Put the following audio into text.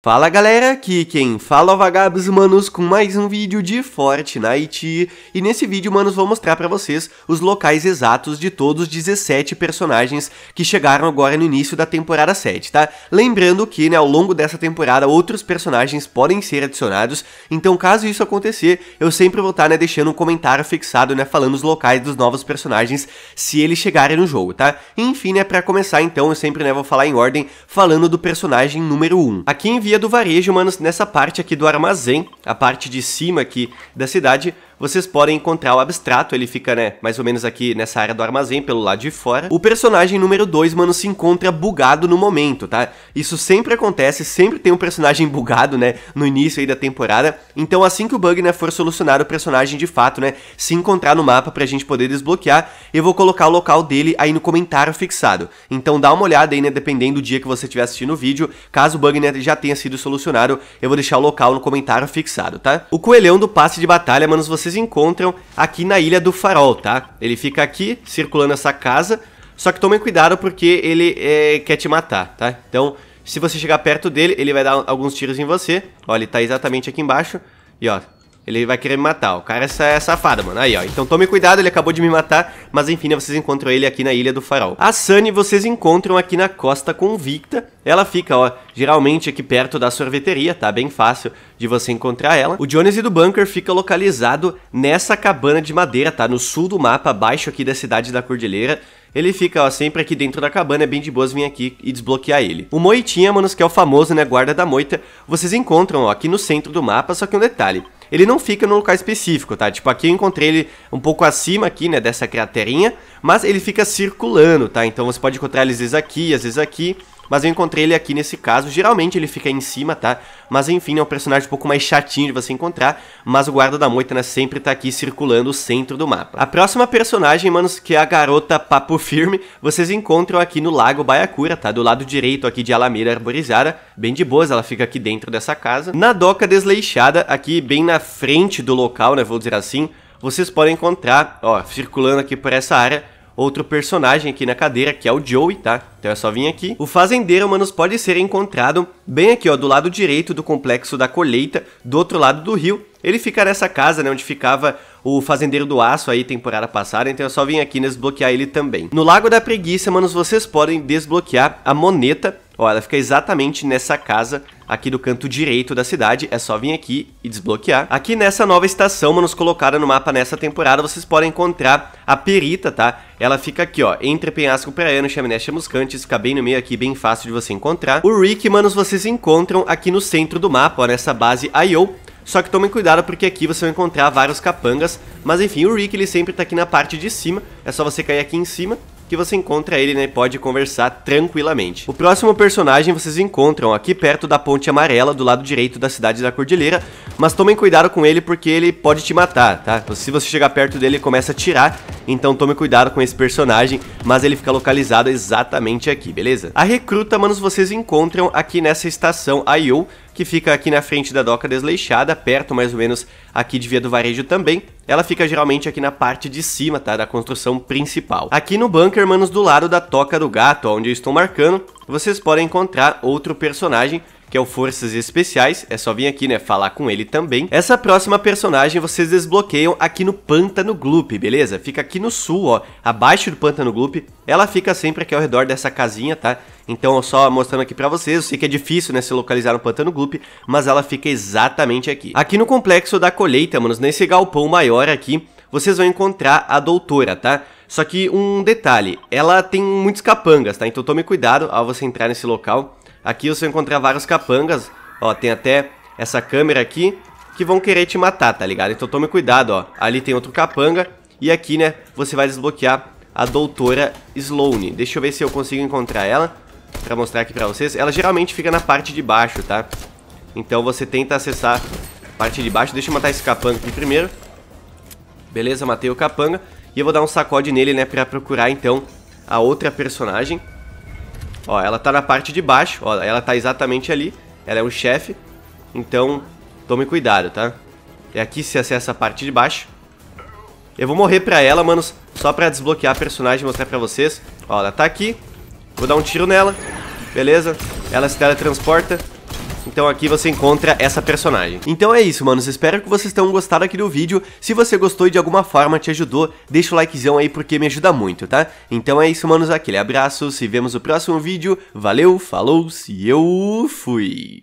Fala galera, aqui quem fala é o Vagabos Manos com mais um vídeo de Fortnite e nesse vídeo, manos, vou mostrar pra vocês os locais exatos de todos os 17 personagens que chegaram agora no início da temporada 7, tá? Lembrando que, né, ao longo dessa temporada outros personagens podem ser adicionados, então caso isso acontecer, eu sempre vou estar, tá, né, deixando um comentário fixado, né, falando os locais dos novos personagens se eles chegarem no jogo, tá? Enfim, né, pra começar então, eu sempre, né, vou falar em ordem falando do personagem número 1. Aqui em via do varejo, mano nessa parte aqui do armazém, a parte de cima aqui da cidade, vocês podem encontrar o abstrato, ele fica, né, mais ou menos aqui nessa área do armazém, pelo lado de fora. O personagem número 2, mano, se encontra bugado no momento, tá? Isso sempre acontece, sempre tem um personagem bugado, né, no início aí da temporada. Então, assim que o bug, né, for solucionado, o personagem de fato, né, se encontrar no mapa pra gente poder desbloquear, eu vou colocar o local dele aí no comentário fixado. Então, dá uma olhada aí, né, dependendo do dia que você estiver assistindo o vídeo, caso o bug, né, já tenha sido solucionado, eu vou deixar o local no comentário fixado, tá? O coelhão do passe de batalha, manos, você vocês encontram aqui na Ilha do Farol, tá? Ele fica aqui, circulando essa casa, só que tomem cuidado porque ele é, quer te matar, tá? Então, se você chegar perto dele, ele vai dar alguns tiros em você. Olha, ele tá exatamente aqui embaixo. E ó, ele vai querer me matar. O cara é, é safado, mano. Aí, ó. Então tome cuidado, ele acabou de me matar. Mas enfim, né, vocês encontram ele aqui na Ilha do Farol. A Sunny vocês encontram aqui na Costa Convicta. Ela fica, ó, geralmente aqui perto da sorveteria, tá? Bem fácil de você encontrar ela. O Jones e do Bunker fica localizado nessa cabana de madeira, tá? No sul do mapa, abaixo aqui da cidade da Cordilheira. Ele fica, ó, sempre aqui dentro da cabana, é bem de boas vir aqui e desbloquear ele. O Moitinha, manos, que é o famoso, né, guarda da moita, vocês encontram, ó, aqui no centro do mapa, só que um detalhe ele não fica num local específico, tá? Tipo, aqui eu encontrei ele um pouco acima aqui, né, dessa craterinha, mas ele fica circulando, tá? Então você pode encontrar ele às vezes aqui, às vezes aqui, mas eu encontrei ele aqui nesse caso. Geralmente ele fica aí em cima, tá? Mas enfim, é um personagem um pouco mais chatinho de você encontrar. Mas o guarda da moita, né, sempre tá aqui circulando o centro do mapa. A próxima personagem, manos, que é a garota Papo Firme, vocês encontram aqui no Lago Baiacura, tá? Do lado direito aqui de Alameda Arborizada. Bem de boas, ela fica aqui dentro dessa casa. Na doca desleixada, aqui bem na frente do local, né? Vou dizer assim. Vocês podem encontrar, ó, circulando aqui por essa área, outro personagem aqui na cadeira, que é o Joey, tá? Então é só vir aqui. O fazendeiro, manos, pode ser encontrado bem aqui, ó, do lado direito do complexo da colheita, do outro lado do rio. Ele fica nessa casa, né, onde ficava o fazendeiro do aço aí temporada passada, então é só vir aqui e desbloquear ele também. No Lago da Preguiça, manos, vocês podem desbloquear a moneta Ó, ela fica exatamente nessa casa aqui do canto direito da cidade, é só vir aqui e desbloquear. Aqui nessa nova estação, manos, colocada no mapa nessa temporada, vocês podem encontrar a perita, tá? Ela fica aqui, ó, entre penhasco praiano, chaminé chamuscantes, fica bem no meio aqui, bem fácil de você encontrar. O Rick, manos, vocês encontram aqui no centro do mapa, ó, nessa base I.O., só que tomem cuidado porque aqui você vai encontrar vários capangas, mas enfim, o Rick ele sempre tá aqui na parte de cima, é só você cair aqui em cima que você encontra ele né, e pode conversar tranquilamente. O próximo personagem vocês encontram aqui perto da Ponte Amarela, do lado direito da Cidade da Cordilheira, mas tomem cuidado com ele porque ele pode te matar, tá? Se você chegar perto dele, ele começa a tirar então tome cuidado com esse personagem, mas ele fica localizado exatamente aqui, beleza? A recruta, manos, vocês encontram aqui nessa estação IO, que fica aqui na frente da doca desleixada, perto mais ou menos aqui de Via do Varejo também. Ela fica geralmente aqui na parte de cima, tá? Da construção principal. Aqui no bunker, manos, do lado da toca do gato, onde eu estou marcando, vocês podem encontrar outro personagem que é o Forças Especiais, é só vir aqui, né, falar com ele também. Essa próxima personagem vocês desbloqueiam aqui no Pântano Gloop, beleza? Fica aqui no sul, ó, abaixo do Pântano Gloop, ela fica sempre aqui ao redor dessa casinha, tá? Então, só mostrando aqui pra vocês, eu sei que é difícil, né, se localizar no Pântano Gloop, mas ela fica exatamente aqui. Aqui no Complexo da Colheita, manos, nesse galpão maior aqui, vocês vão encontrar a doutora, tá? Só que um detalhe, ela tem muitos capangas, tá? Então tome cuidado ao você entrar nesse local, Aqui você vai encontrar vários capangas, ó, tem até essa câmera aqui, que vão querer te matar, tá ligado? Então tome cuidado, ó, ali tem outro capanga, e aqui, né, você vai desbloquear a doutora Sloane. Deixa eu ver se eu consigo encontrar ela, pra mostrar aqui pra vocês. Ela geralmente fica na parte de baixo, tá? Então você tenta acessar a parte de baixo, deixa eu matar esse capanga aqui primeiro. Beleza, matei o capanga, e eu vou dar um sacode nele, né, pra procurar, então, a outra personagem. Ó, ela tá na parte de baixo, ó, ela tá exatamente ali, ela é um chefe, então tome cuidado, tá? É aqui se acessa a parte de baixo. Eu vou morrer pra ela, manos, só pra desbloquear a personagem e mostrar pra vocês. Ó, ela tá aqui, vou dar um tiro nela, beleza? Ela se teletransporta, então aqui você encontra essa personagem. Então é isso, manos. Espero que vocês tenham gostado aqui do vídeo. Se você gostou e de alguma forma te ajudou, deixa o likezão aí porque me ajuda muito, tá? Então é isso, manos. Aquele abraço. Se vemos no próximo vídeo. Valeu, falou, se eu fui.